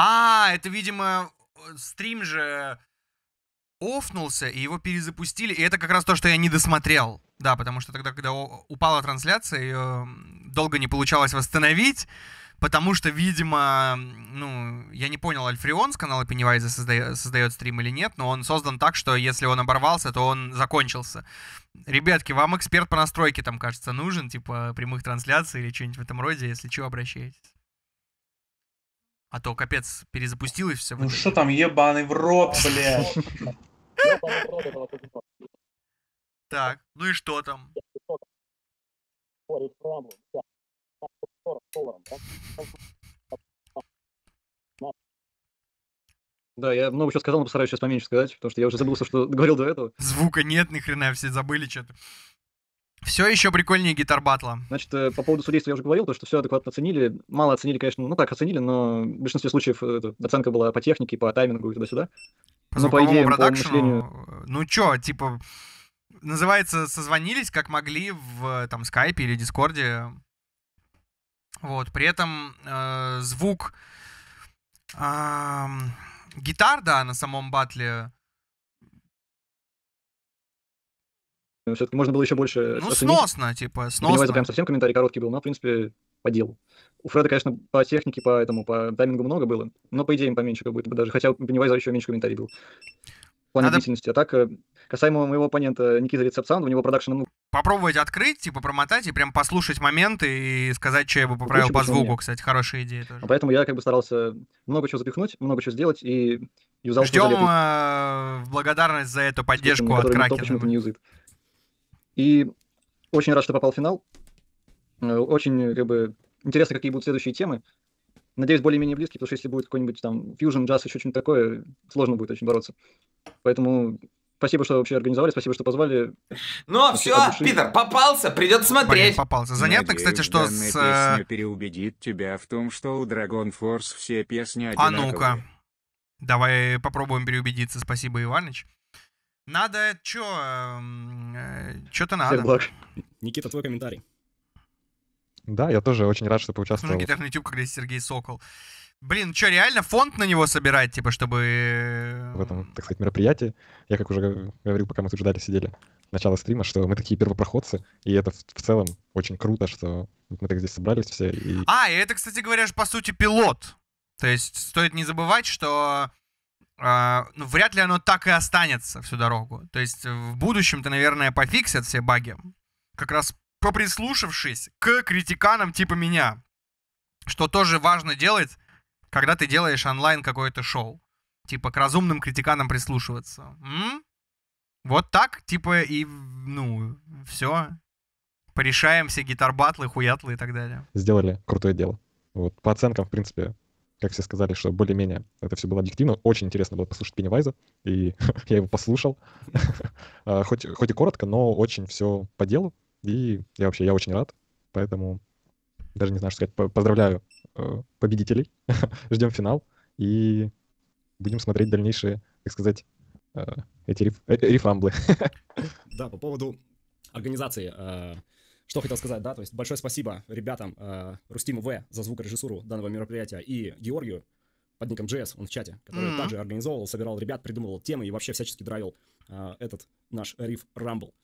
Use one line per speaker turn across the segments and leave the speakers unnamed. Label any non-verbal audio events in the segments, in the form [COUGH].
А, это, видимо, э, стрим же офнулся, и его перезапустили. И это как раз то, что я не досмотрел. Да, потому что тогда, когда упала трансляция, ее эм, долго не получалось восстановить. Потому что, видимо, ну, я не понял, Альфрион с канала Пеннивайза создает, создает стрим или нет, но он создан так, что если он оборвался, то он закончился. Ребятки, вам эксперт по настройке там, кажется, нужен, типа прямых трансляций или что-нибудь в этом роде, если что, обращайтесь. А то капец перезапустилось все. Ну что там, ебаный в рот, блядь. Так, ну и что там?
Да, я много чего сказал, но постараюсь сейчас поменьше сказать, потому что я уже забыл, что говорил до этого.
Звука нет, ни хрена, все забыли что-то. Все еще прикольнее гитар батла.
Значит, э, по поводу судейства я уже говорил, то, что все адекватно оценили. Мало оценили, конечно, ну так оценили, но в большинстве случаев э, это, оценка была по технике, по таймингу и туда-сюда.
По но ну, по идее, по мышлению...
Ну
чё, типа, называется, созвонились как могли в там скайпе или дискорде. Вот, при этом э, звук э, гитар, да, на самом батле
Все-таки можно было еще больше. Ну, оценить. сносно, типа, сносно. Понимаю, это прям совсем комментарий короткий был, но, в принципе, по делу. У Фреда, конечно, по технике, по этому, по таймингу много было, но по идеям поменьше как будто бы даже. Хотя у Пеннивайза еще меньше комментарий был. В плане Надо... длительности. А так, э, касаемо моего оппонента Никиты Рецепсаунд, у него продакшн... Ну...
Попробовать открыть, типа промотать и прям послушать моменты и сказать, что я бы поправил по звуку, мне. кстати, хорошая идея тоже. А
поэтому я как бы старался много чего запихнуть, много чего сделать и юзал... Ждем
э, в благодарность за эту типа, поддержку от Кракена.
И очень рад, что попал в финал. Э, очень, как бы, интересно, какие будут следующие темы. Надеюсь, более-менее близкие, потому что если будет какой-нибудь там фьюжн, джаз, еще что-нибудь такое, сложно будет очень бороться. Поэтому Спасибо, что вообще организовали, спасибо, что позвали. Ну, все, души. Питер, попался, придется смотреть. Блин, попался. Занятно, Надеюсь, кстати, что с... песня э, переубедит тебя в том, что у Dragon Force все песни одинаковые. А ну-ка.
Давай попробуем переубедиться. Спасибо, Иваныч. Надо, что эм, э, что-то надо. Сербак.
Никита, твой комментарий.
Да, я тоже очень рад, что поучаствовал. Ну, Никита
на YouTube, когда есть Сергей Сокол. Блин, что, реально фонд на него собирать, типа, чтобы... Э,
в этом, так сказать, мероприятии. Я, как уже говорил, пока мы тут ждали, сидели, начало стрима, что мы такие первопроходцы, и это в, целом очень круто, что мы так здесь собрались все. И...
А, и это, кстати говоря, по сути, пилот. То есть стоит не забывать, что а, ну, вряд ли оно так и останется всю дорогу. То есть в будущем-то, наверное, пофиксят все баги. Как раз поприслушавшись к критиканам типа меня. Что тоже важно делать, когда ты делаешь онлайн какое-то шоу. Типа к разумным критиканам прислушиваться. М? Вот так, типа, и, ну, все. Порешаем все гитарбатлы, хуятлы и так далее.
Сделали крутое дело. Вот, по оценкам, в принципе, как все сказали, что более-менее это все было объективно. Очень интересно было послушать Пеннивайза, и [LAUGHS] я его послушал. [LAUGHS] А, хоть, хоть и коротко, но очень все по делу. И я вообще, я очень рад. Поэтому даже не знаю, что сказать. Поздравляю э, победителей. [LAUGHS] Ждем финал. И будем смотреть дальнейшие, так сказать, э, эти риф, э, рифамблы.
Да, по поводу организации что хотел сказать, да, то есть большое спасибо ребятам э, Рустиму В за звукорежиссуру данного мероприятия и Георгию под ником JS, он в чате, который mm-hmm. также организовывал, собирал ребят, придумывал темы и вообще всячески драйвил э, этот наш риф Рамбл.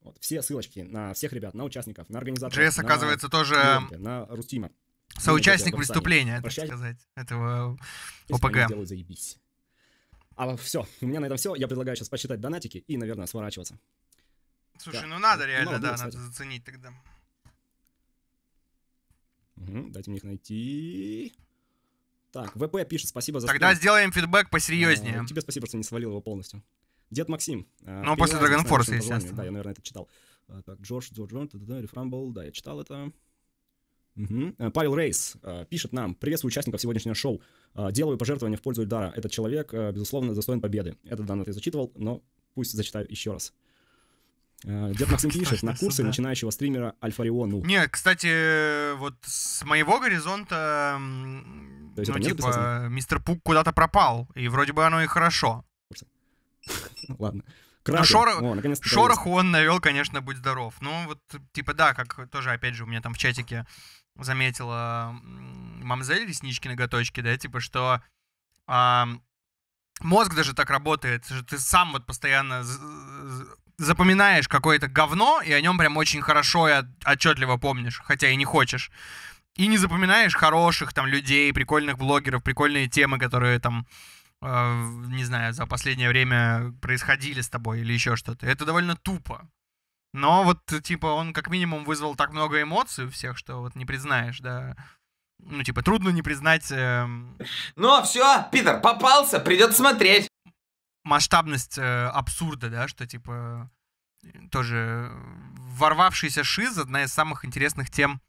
Вот, все ссылочки на всех ребят, на участников, на организаторов. JS, на, оказывается, тоже... на Рустима. Соучастник выступления. так сказать, этого ОПГ. Делают, заебись. А все, у меня на этом все. Я предлагаю сейчас посчитать донатики и, наверное, сворачиваться. Слушай, да. ну надо ну, реально, Много да, надо кстати.
заценить тогда.
Угу, дайте мне их найти. Так, ВП пишет, спасибо за... Тогда стрим. сделаем фидбэк посерьезнее. А, тебе спасибо, что не свалил его полностью. Дед Максим. А, ну, после Dragon Force, естественно. Да, я, наверное, это читал. А, так, Джордж, Джордж, Джордж, Риф Рамбл, да, я читал это. Угу. Павел Рейс э, пишет нам, приветствую участников сегодняшнего шоу. Э, делаю пожертвования в пользу Эльдара. Этот человек, э, безусловно, достоин победы. Этот донат ты зачитывал, но пусть зачитаю еще раз. Э, Дед Максим пишет, на курсы начинающего стримера Альфариону. Не,
кстати, вот с моего горизонта, ну,
типа,
мистер Пук куда-то пропал, и вроде бы оно и хорошо. [LAUGHS] Ладно. Ну, Кракен. шорох, О, шорох он навел, конечно, будь здоров. Ну, вот, типа, да, как тоже, опять же, у меня там в чатике заметила мамзель реснички ноготочки, да, типа, что а, мозг даже так работает, что ты сам вот постоянно запоминаешь какое-то говно, и о нем прям очень хорошо и отчетливо помнишь, хотя и не хочешь. И не запоминаешь хороших там людей, прикольных блогеров, прикольные темы, которые там э, не знаю, за последнее время происходили с тобой или еще что-то. Это довольно тупо. Но вот, типа, он как минимум вызвал так много эмоций у всех, что вот не признаешь, да. Ну, типа, трудно не признать... Э... Ну, а все, Питер, попался, придется смотреть масштабность э, абсурда, да, что типа тоже ворвавшийся шиз одна из самых интересных тем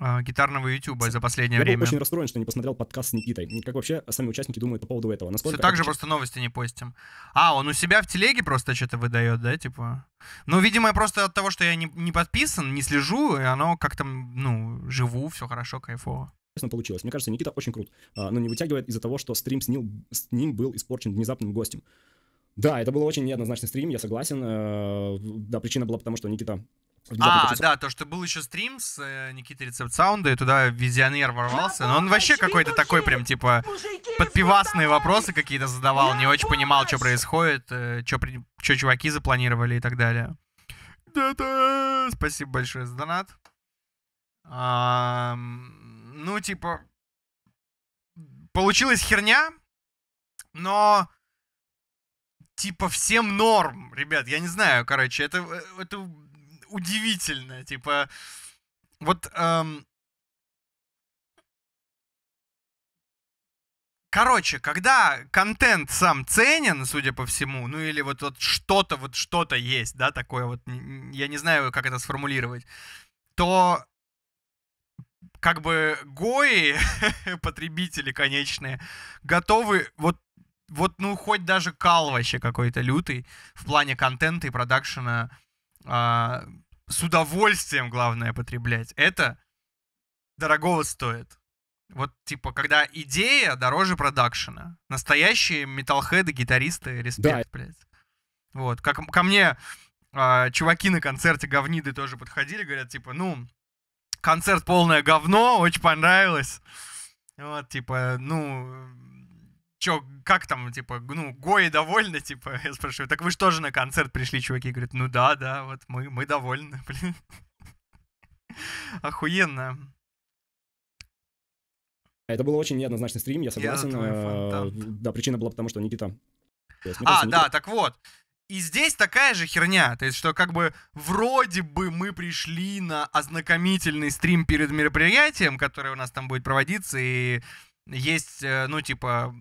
э, гитарного Ютуба за последнее я время. Я очень
расстроен, что не посмотрел подкаст с Никитой. Как вообще сами участники думают по поводу этого? Насколько Все так же просто
новости не постим. А, он у себя в телеге просто что-то выдает, да, типа? Ну, видимо, просто от того, что я не, не подписан, не слежу, и оно как-то, ну, живу, все хорошо, кайфово
интересно получилось. Мне кажется, Никита очень крут, а, но не вытягивает из-за того, что стрим с ним, с ним был испорчен внезапным гостем. Да, это был очень неоднозначный стрим, я согласен. Э, да, причина была потому, что Никита а,
да, то, что был еще стрим с э, Никитой Рецепт и
туда визионер ворвался. Но он вообще какой-то такой прям, типа,
подпивасные вопросы какие-то задавал, не очень понимал, что происходит, э, что, что чуваки запланировали и так далее. Да-да, спасибо большое за донат ну, типа, получилась херня, но типа всем норм, ребят, я не знаю, короче, это, э, это удивительно, типа, вот, эм... короче, когда контент сам ценен, судя по всему, ну или вот, вот что-то, вот что-то есть, да, такое вот, я не знаю, как это сформулировать, то как бы гои, [LAUGHS] потребители конечные, готовы вот вот, ну, хоть даже кал вообще какой-то лютый в плане контента и продакшена а, с удовольствием, главное, потреблять. Это дорогого стоит. Вот, типа, когда идея дороже продакшена. Настоящие металлхеды, гитаристы, респект, да. блядь. Вот, как ко мне а, чуваки на концерте говниды тоже подходили, говорят, типа, ну, концерт полное говно, очень понравилось. Вот, типа, ну, чё, как там, типа, ну, Гои довольны, типа, [LAUGHS] я спрашиваю, так вы же тоже на концерт пришли, чуваки, говорят, ну да, да, вот мы, мы довольны, [LAUGHS] блин. Охуенно.
А это был очень неоднозначный стрим, я согласен. Я э, да, причина была потому, что Никита. а, да,
так вот. И здесь такая же херня. То есть, что как бы вроде бы мы пришли на ознакомительный стрим перед мероприятием, которое у нас там будет проводиться, и есть, э, ну, типа,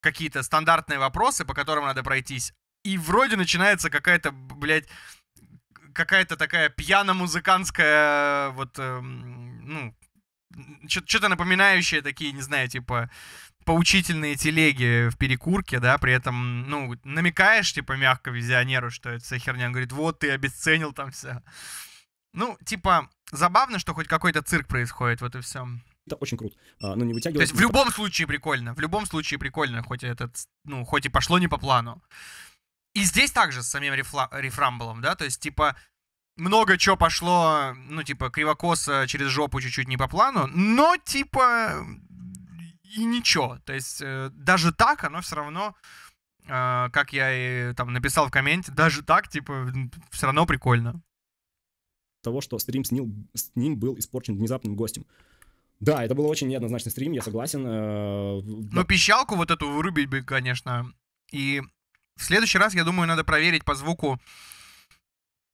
какие-то стандартные вопросы, по которым надо пройтись. И вроде начинается какая-то, блядь, какая-то такая пьяно музыканская вот, эм, ну, что-то напоминающее такие, не знаю, типа, поучительные телеги в перекурке, да, при этом, ну, намекаешь, типа, мягко визионеру, что это вся херня. Он говорит, вот, ты обесценил там все. Ну, типа, забавно, что хоть какой-то цирк происходит, вот и все.
Это очень круто. А, ну, не вытягивать. То есть в любом
случае прикольно. В любом случае прикольно, хоть этот, ну, хоть и пошло не по плану. И здесь также с самим рефла- рефрамблом, да, то есть, типа, много чего пошло, ну, типа, кривокос э, через жопу чуть-чуть не по плану, но, типа, и ничего. То есть э, даже так оно все равно, а, как я и там написал в комменте, даже так, типа, все равно прикольно.
Того, что стрим с ним, с ним был испорчен внезапным гостем. Да, это был очень неоднозначный стрим, я согласен. Э, Но
пищалку вот эту вырубить бы, конечно. И в следующий раз, я думаю, надо проверить по звуку,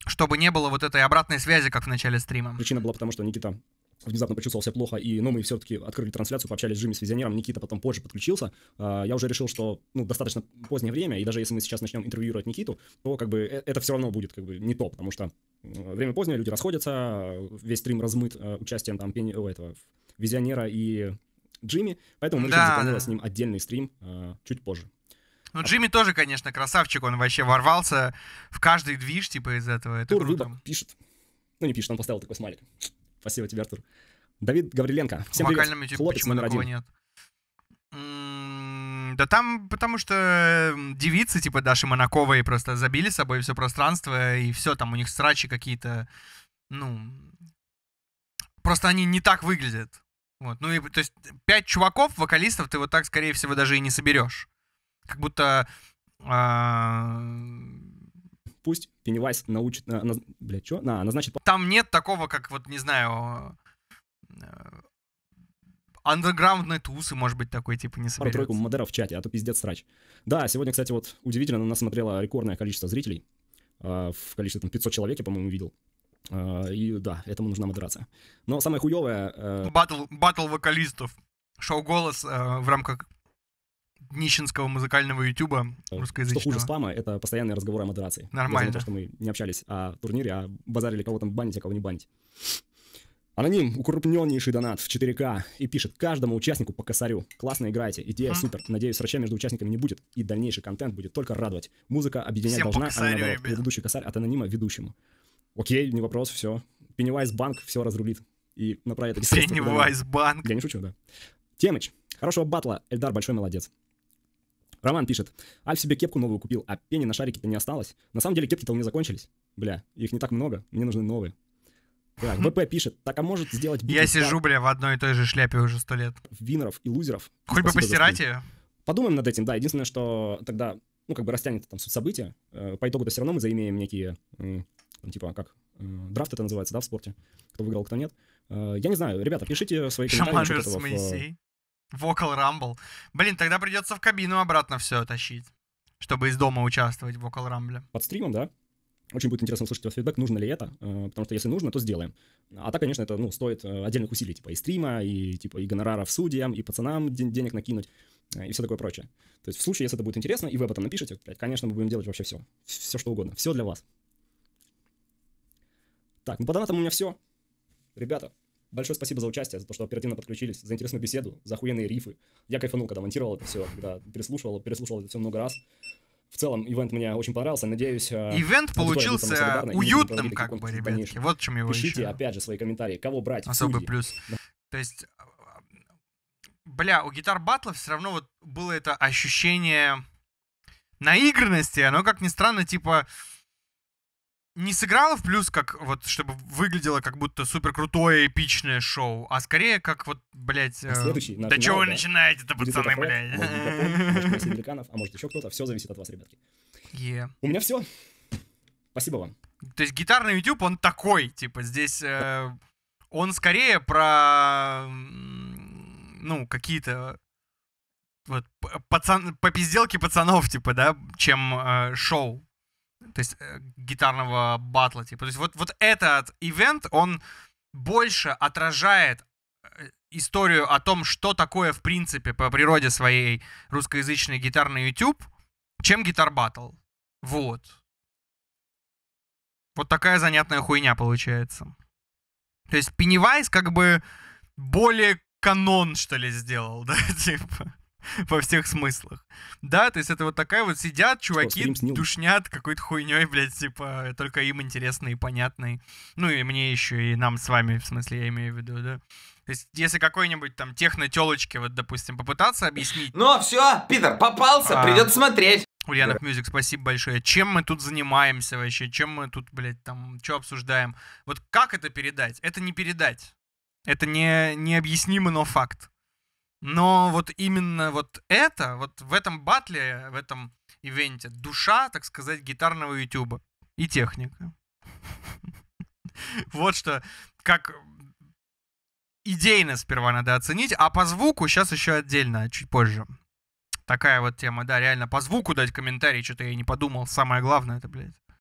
чтобы не было вот этой обратной связи, как в начале стрима.
Причина была потому, что Никита внезапно почувствовал себя плохо, и, ну, мы все-таки открыли трансляцию, пообщались с Джимми, с Визионером, Никита потом позже подключился. А, я уже решил, что, ну, достаточно позднее время, и даже если мы сейчас начнем интервьюировать Никиту, то, как бы, э, это все равно будет, как бы, не то, потому что время позднее, люди расходятся, весь стрим размыт э, участием, там, пени... О, этого, Визионера и Джимми, поэтому мы да, решили да. с ним отдельный стрим э, чуть позже.
Ну, Джимми тоже, конечно, красавчик, он вообще ворвался
в каждый движ, типа, из этого. Это Тур круто. пишет. Ну, не пишет, он поставил такой смайлик. Спасибо тебе, Артур. Давид Гавриленко. Всем в привет. YouTube Хлопец номер Нет?
Да там, потому что девицы типа Даши Монаковой просто забили собой все пространство, и все, там у них срачи какие-то, ну, просто они не так выглядят. Вот, ну и, то есть, пять чуваков, вокалистов, ты вот так, скорее всего, даже и не соберешь. Как будто а,
пусть Пеннивайз научит... На, на, блядь, что? На, назначит...
Там нет такого, как вот, не
знаю, э, андерграундной тусы, может быть, такой, типа, не соберется. Пару-тройку модера в чате, а то пиздец срач. Да, сегодня, кстати, вот удивительно, на нас смотрело рекордное количество зрителей. Э, в количестве, там, 500 человек, я, по-моему, видел. Э, и да, этому нужна модерация. Но самое хуевое...
Батл, э... батл вокалистов. Шоу «Голос» в рамках нищенского музыкального ютуба
э, русскоязычного. Что хуже спама, это постоянные разговоры о модерации. Нормально. То, что мы не общались о турнире, а базарили, кого там банить, а кого не банить. Аноним, укрупненнейший донат в 4К и пишет каждому участнику по косарю. Классно играете, идея mm. супер. Надеюсь, срача между участниками не будет, и дальнейший контент будет только радовать. Музыка объединять Всем должна, а косарю, а наоборот. Предыдущий косарь от анонима ведущему. Окей, не вопрос, все. Пеннивайз банк все разрулит и направит эти Пеннивайз банк. Я не шучу, да. Темыч, хорошего батла, Эльдар большой молодец. Роман пишет, Альф себе кепку новую купил, а пени на шарике-то не осталось. На самом деле кепки-то у меня закончились. Бля, их не так много, мне нужны новые. Так, ВП пишет, так а может сделать Я сижу,
бля, в одной и той же шляпе уже сто лет.
Винеров и лузеров. Хоть бы постирать ее. Подумаем над этим, да. Единственное, что тогда, ну, как бы растянет там суть события. Э, по итогу-то все равно мы заимеем некие, там, типа, как, э, драфт это называется, да, в спорте. Кто выиграл, кто нет. Э, я не знаю, ребята, пишите свои комментарии. Шаман в... Моисей.
Вокал Рамбл. Блин, тогда придется в кабину обратно все тащить, чтобы из дома участвовать в Вокал Рамбле.
Под стримом, да? Очень будет интересно услышать фидбэк, нужно ли это, э, потому что если нужно, то сделаем. А так, конечно, это ну, стоит э, отдельных усилий, типа и стрима, и, типа, и гонораров судьям, и пацанам денег накинуть, э, и все такое прочее. То есть в случае, если это будет интересно, и вы об этом напишете, конечно, мы будем делать вообще все. Все, что угодно. Все для вас. Так, ну по донатам у меня все. Ребята, Большое спасибо за участие, за то, что оперативно подключились, за интересную беседу, за охуенные рифы. Я кайфанул, когда монтировал это все, когда переслушивал, переслушивал это все много раз. В целом, ивент мне очень понравился, надеюсь... Э, ивент получился уютным, как бы, ребятки, вот в чем его Пишите, еще. опять же, свои комментарии, кого брать, Особый судьи. плюс. Да.
То есть, а, а, бля, у гитар батлов все равно вот было это ощущение наигранности, оно, как ни странно, типа не сыграло в плюс, как вот, чтобы выглядело как будто супер крутое эпичное шоу, а скорее как вот, блять, а э, Следующий, да финал, чего да. вы начинаете-то, пацаны, блядь? Может,
американцев, а может еще кто-то, все зависит от вас, ребятки. Yeah. У меня все. Спасибо вам.
То есть гитарный YouTube, он такой, типа, здесь э, он скорее про, ну, какие-то вот пацан, попизделки пацанов, типа, да, чем э, шоу то есть э, гитарного батла, типа. То есть вот, вот этот ивент, он больше отражает э, историю о том, что такое, в принципе, по природе своей русскоязычный гитарный YouTube, чем гитар батл. Вот. Вот такая занятная хуйня получается. То есть Пеннивайз как бы более канон, что ли, сделал, [LAUGHS] да, типа. [LAUGHS] во всех смыслах. Да, то есть это вот такая вот сидят чуваки, душнят какой-то хуйней, блядь, типа, только им интересный и понятный. Ну и мне еще, и нам с вами, в смысле, я имею в виду, да. То есть, если какой-нибудь там техно-телочке, вот, допустим, попытаться объяснить... Ну, все, Питер, попался, а... придется смотреть. Ульянов Мюзик, спасибо большое. Чем мы тут занимаемся вообще? Чем мы тут, блядь, там, что обсуждаем? Вот как это передать? Это не передать. Это не, необъяснимо, но факт. Но вот именно вот это, вот в этом батле, в этом ивенте, душа, так сказать, гитарного ютуба и техника. [LAUGHS] Вот что, как идейно сперва надо оценить, а по звуку сейчас еще отдельно, а чуть позже. Такая вот тема, да, реально, по звуку дать комментарий, что-то я не подумал, самое главное это, блядь.